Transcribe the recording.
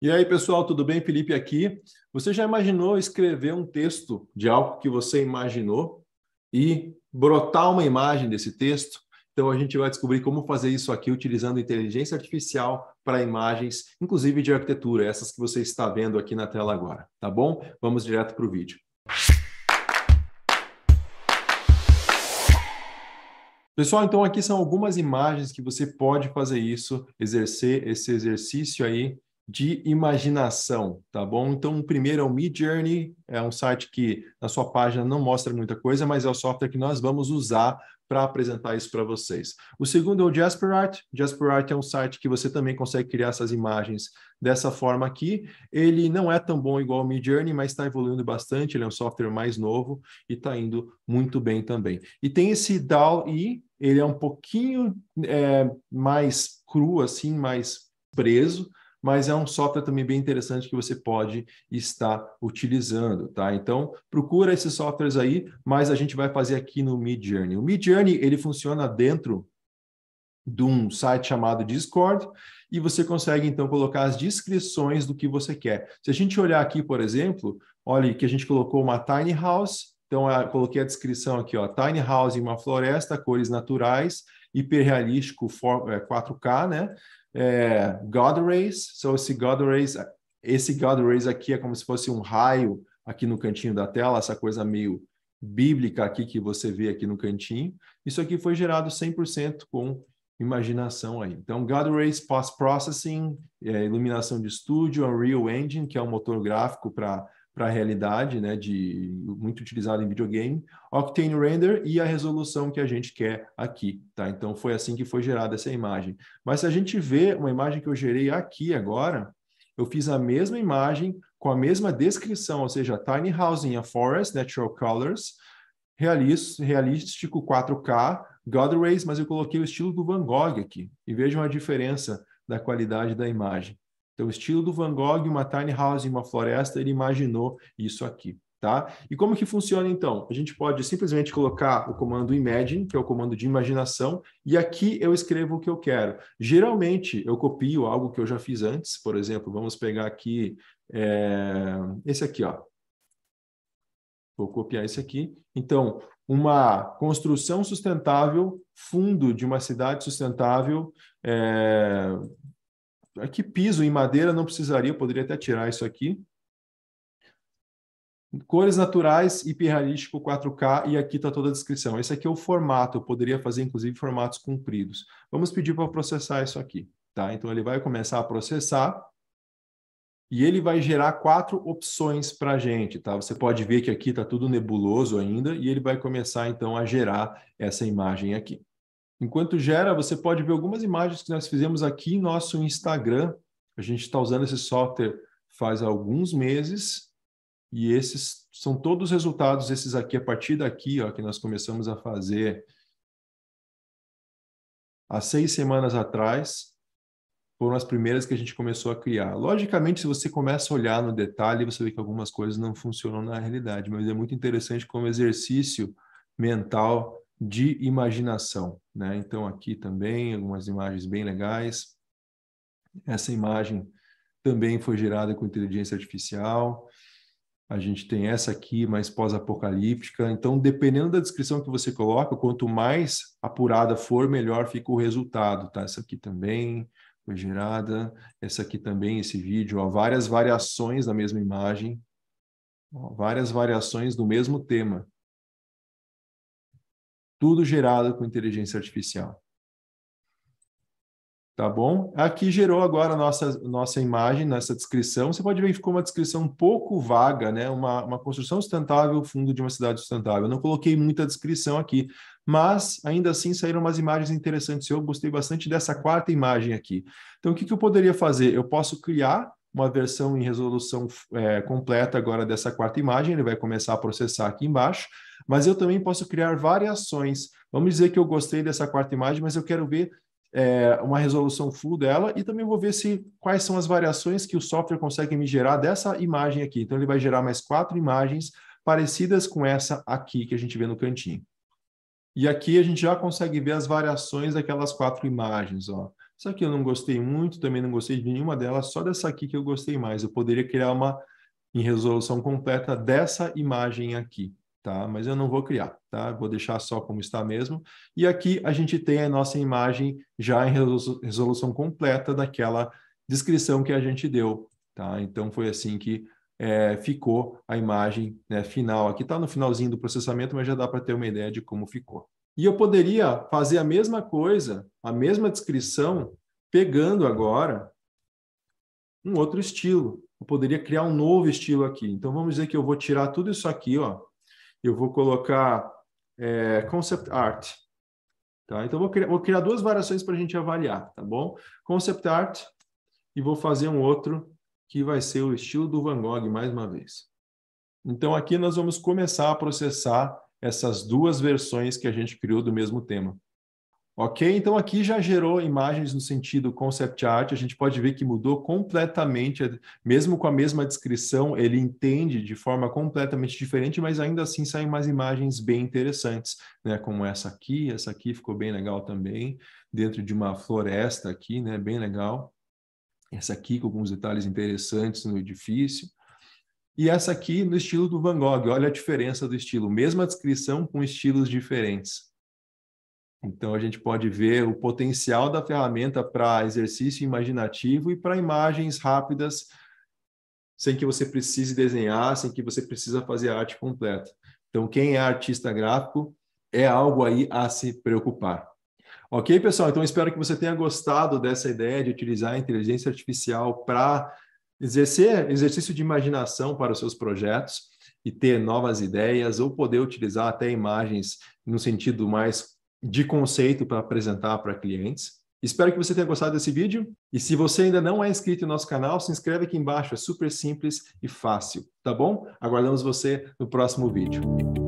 E aí, pessoal, tudo bem? Felipe aqui. Você já imaginou escrever um texto de algo que você imaginou e brotar uma imagem desse texto? Então, a gente vai descobrir como fazer isso aqui utilizando inteligência artificial para imagens, inclusive de arquitetura, essas que você está vendo aqui na tela agora, tá bom? Vamos direto para o vídeo. Pessoal, então aqui são algumas imagens que você pode fazer isso, exercer esse exercício aí de imaginação, tá bom? Então, o primeiro é o Me Journey, é um site que na sua página não mostra muita coisa, mas é o software que nós vamos usar para apresentar isso para vocês. O segundo é o Jasperite. Jasperite é um site que você também consegue criar essas imagens dessa forma aqui. Ele não é tão bom igual o Midjourney, mas está evoluindo bastante. Ele é um software mais novo e está indo muito bem também. E tem esse DAL-E, ele é um pouquinho é, mais cru, assim, mais preso, mas é um software também bem interessante que você pode estar utilizando, tá? Então, procura esses softwares aí, mas a gente vai fazer aqui no Mid Journey. O Mid Journey, ele funciona dentro de um site chamado Discord e você consegue então colocar as descrições do que você quer. Se a gente olhar aqui, por exemplo, olha que a gente colocou uma tiny house, então eu coloquei a descrição aqui, ó, tiny house em uma floresta, cores naturais, hiperrealístico 4K, é, né? é, God Rays. esse God Rays, esse God Rays aqui é como se fosse um raio aqui no cantinho da tela, essa coisa meio bíblica aqui que você vê aqui no cantinho. Isso aqui foi gerado 100% com imaginação aí. Então, God Rays Post Processing, é, iluminação de estúdio, Unreal Engine, que é um motor gráfico para para a realidade, né, de muito utilizado em videogame, Octane Render e a resolução que a gente quer aqui, tá? Então foi assim que foi gerada essa imagem. Mas se a gente vê uma imagem que eu gerei aqui agora, eu fiz a mesma imagem com a mesma descrição, ou seja, Tiny House a Forest, Natural Colors, realístico 4K, Godrays, mas eu coloquei o estilo do Van Gogh aqui. E vejam a diferença da qualidade da imagem. Então, o estilo do Van Gogh, uma tiny house em uma floresta, ele imaginou isso aqui. Tá? E como que funciona então? A gente pode simplesmente colocar o comando imagine, que é o comando de imaginação, e aqui eu escrevo o que eu quero. Geralmente eu copio algo que eu já fiz antes, por exemplo, vamos pegar aqui é, esse aqui, ó. Vou copiar esse aqui. Então, uma construção sustentável, fundo de uma cidade sustentável, é, Aqui é piso em madeira não precisaria, eu poderia até tirar isso aqui. Cores naturais e 4K, e aqui está toda a descrição. Esse aqui é o formato, eu poderia fazer inclusive formatos compridos. Vamos pedir para processar isso aqui. Tá? Então ele vai começar a processar e ele vai gerar quatro opções para a gente. Tá? Você pode ver que aqui está tudo nebuloso ainda e ele vai começar então a gerar essa imagem aqui. Enquanto gera, você pode ver algumas imagens que nós fizemos aqui em nosso Instagram. A gente está usando esse software faz alguns meses e esses são todos os resultados, esses aqui, a partir daqui, ó, que nós começamos a fazer há seis semanas atrás, foram as primeiras que a gente começou a criar. Logicamente, se você começa a olhar no detalhe, você vê que algumas coisas não funcionam na realidade, mas é muito interessante como exercício mental de imaginação. Né? Então, aqui também algumas imagens bem legais. Essa imagem também foi gerada com inteligência artificial. A gente tem essa aqui, mais pós-apocalíptica. Então, dependendo da descrição que você coloca, quanto mais apurada for, melhor fica o resultado. Tá? Essa aqui também foi gerada. Essa aqui também, esse vídeo. Ó, várias variações da mesma imagem. Ó, várias variações do mesmo tema. Tudo gerado com inteligência artificial. Tá bom? Aqui gerou agora a nossa, nossa imagem, nossa descrição. Você pode ver que ficou uma descrição um pouco vaga, né? Uma, uma construção sustentável, fundo de uma cidade sustentável. Eu não coloquei muita descrição aqui, mas ainda assim saíram umas imagens interessantes. Eu gostei bastante dessa quarta imagem aqui. Então, o que, que eu poderia fazer? Eu posso criar uma versão em resolução é, completa agora dessa quarta imagem, ele vai começar a processar aqui embaixo. Mas eu também posso criar variações. Vamos dizer que eu gostei dessa quarta imagem, mas eu quero ver é, uma resolução full dela e também vou ver se quais são as variações que o software consegue me gerar dessa imagem aqui. Então ele vai gerar mais quatro imagens parecidas com essa aqui que a gente vê no cantinho. E aqui a gente já consegue ver as variações daquelas quatro imagens, ó. Essa aqui eu não gostei muito, também não gostei de nenhuma delas, só dessa aqui que eu gostei mais. Eu poderia criar uma em resolução completa dessa imagem aqui tá? Mas eu não vou criar, tá? Vou deixar só como está mesmo. E aqui a gente tem a nossa imagem já em resolução completa daquela descrição que a gente deu, tá? Então foi assim que é, ficou a imagem né, final. Aqui está no finalzinho do processamento, mas já dá para ter uma ideia de como ficou. E eu poderia fazer a mesma coisa, a mesma descrição, pegando agora um outro estilo. Eu poderia criar um novo estilo aqui. Então vamos dizer que eu vou tirar tudo isso aqui, ó, eu vou colocar é, concept art. Tá? Então, vou criar, vou criar duas variações para a gente avaliar, tá bom? Concept art e vou fazer um outro que vai ser o estilo do Van Gogh mais uma vez. Então, aqui nós vamos começar a processar essas duas versões que a gente criou do mesmo tema. Ok? Então aqui já gerou imagens no sentido concept art, a gente pode ver que mudou completamente, mesmo com a mesma descrição, ele entende de forma completamente diferente, mas ainda assim saem umas imagens bem interessantes, né? Como essa aqui, essa aqui ficou bem legal também, dentro de uma floresta aqui, né? Bem legal. Essa aqui com alguns detalhes interessantes no edifício. E essa aqui no estilo do Van Gogh, olha a diferença do estilo, mesma descrição com estilos diferentes. Então, a gente pode ver o potencial da ferramenta para exercício imaginativo e para imagens rápidas, sem que você precise desenhar, sem que você precisa fazer arte completa. Então, quem é artista gráfico é algo aí a se preocupar. Ok, pessoal? Então, espero que você tenha gostado dessa ideia de utilizar a inteligência artificial para exercer exercício de imaginação para os seus projetos e ter novas ideias ou poder utilizar até imagens no sentido mais de conceito para apresentar para clientes. Espero que você tenha gostado desse vídeo. E se você ainda não é inscrito no nosso canal, se inscreve aqui embaixo, é super simples e fácil, tá bom? Aguardamos você no próximo vídeo.